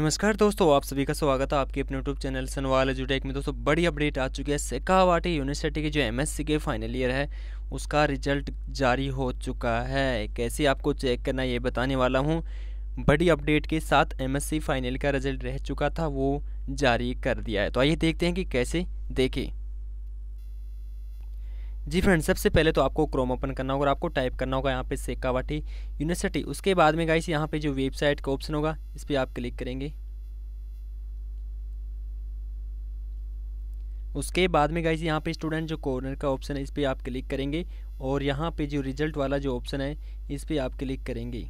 नमस्कार दोस्तों आप सभी का स्वागत है आपके अपने यूट्यूब चैनल सनवाल एजुटेक में दोस्तों बड़ी अपडेट आ चुकी है सेकावाटी यूनिवर्सिटी की जो एमएससी के फाइनल ईयर है उसका रिजल्ट जारी हो चुका है कैसे आपको चेक करना ये बताने वाला हूँ बड़ी अपडेट के साथ एमएससी फाइनल का रिजल्ट रह चुका था वो जारी कर दिया है तो आइए देखते हैं कि कैसे देखें जी फ्रेंड सबसे पहले तो आपको क्रोम ओपन करना होगा और आपको टाइप करना होगा यहाँ पे सेकावाटी यूनिवर्सिटी उसके बाद में गाइस यहाँ पे जो वेबसाइट का ऑप्शन होगा इस पर आप क्लिक करेंगे उसके बाद में गाइस यहाँ पे स्टूडेंट जो कॉर्नर का ऑप्शन है इस पर आप क्लिक करेंगे और यहाँ पे जो रिजल्ट वाला जो ऑप्शन है इस पर आप क्लिक करेंगे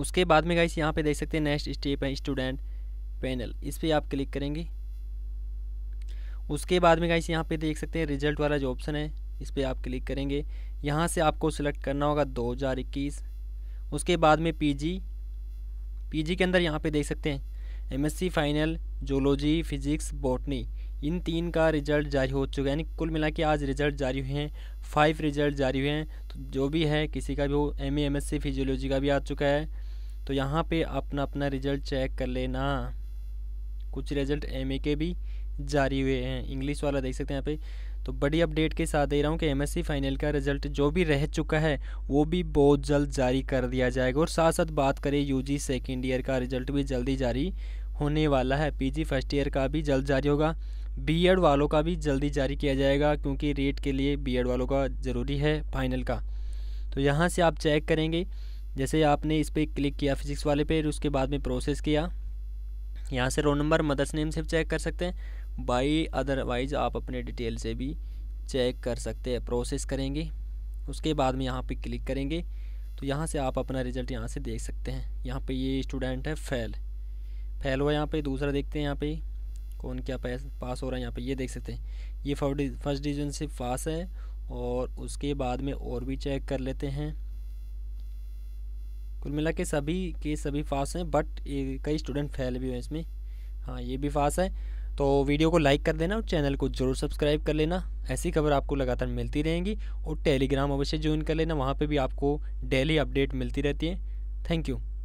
उसके बाद में गाइस यहाँ पे देख सकते हैं नेक्स्ट स्टेप है स्टूडेंट पैनल इस पर आप क्लिक करेंगे उसके बाद में गाइस यहाँ पे देख सकते हैं रिजल्ट वाला जो ऑप्शन है इस पर आप क्लिक करेंगे यहाँ से आपको सिलेक्ट करना होगा 2021 उसके बाद में पीजी पीजी के अंदर यहाँ पे देख सकते हैं MSc final zoology physics botany इन तीन का रिजल्ट जारी हो चुका है यानी कुल मिला के आज रिजल्ट जारी हुए हैं फाइव रिजल्ट जारी हुए हैं तो जो भी है किसी का भी हो M A M S C physiology का भी आ चुका है तो यहाँ पे अपना अपना रिजल्ट चेक कर लेना कुछ रिजल्ट एम के भी जारी हुए हैं इंग्लिश वाला देख सकते हैं यहाँ पे तो बड़ी अपडेट के साथ दे रहा हूँ कि एम फाइनल का रिजल्ट जो भी रह चुका है वो भी बहुत जल्द जारी कर दिया जाएगा और साथ साथ बात करें यू सेकेंड ईयर का रिजल्ट भी जल्दी जारी होने वाला है पी फर्स्ट ईयर का भी जल्द जारी होगा बी वालों का भी जल्दी जारी किया जाएगा क्योंकि रेट के लिए बी वालों का ज़रूरी है फाइनल का तो यहाँ से आप चेक करेंगे जैसे आपने इस पर क्लिक किया फिजिक्स वाले पे उसके बाद में प्रोसेस किया यहाँ से रोल नंबर मदर्स नेम से भी चेक कर सकते हैं बाई अदरवाइज आप अपने डिटेल से भी चेक कर सकते हैं प्रोसेस करेंगे उसके बाद में यहाँ पे क्लिक करेंगे तो यहाँ से आप अपना रिजल्ट यहाँ से देख सकते हैं यहाँ पे ये स्टूडेंट है फेल फेल हुआ यहाँ पे दूसरा देखते हैं यहाँ पे कौन क्या पास हो रहा है यहाँ पे ये देख सकते हैं ये फर्स्ट डिवीजन से पास है और उसके बाद में और भी चेक कर लेते हैं कुल मिला के सभी के सभी फास्ट हैं बट कई स्टूडेंट फेल भी हैं इसमें हाँ ये भी फास्ट है तो वीडियो को लाइक कर देना और चैनल को जरूर सब्सक्राइब कर लेना ऐसी खबर आपको लगातार मिलती रहेंगी और टेलीग्राम अवश्य ज्वाइन कर लेना वहाँ पर भी आपको डेली अपडेट मिलती रहती है थैंक यू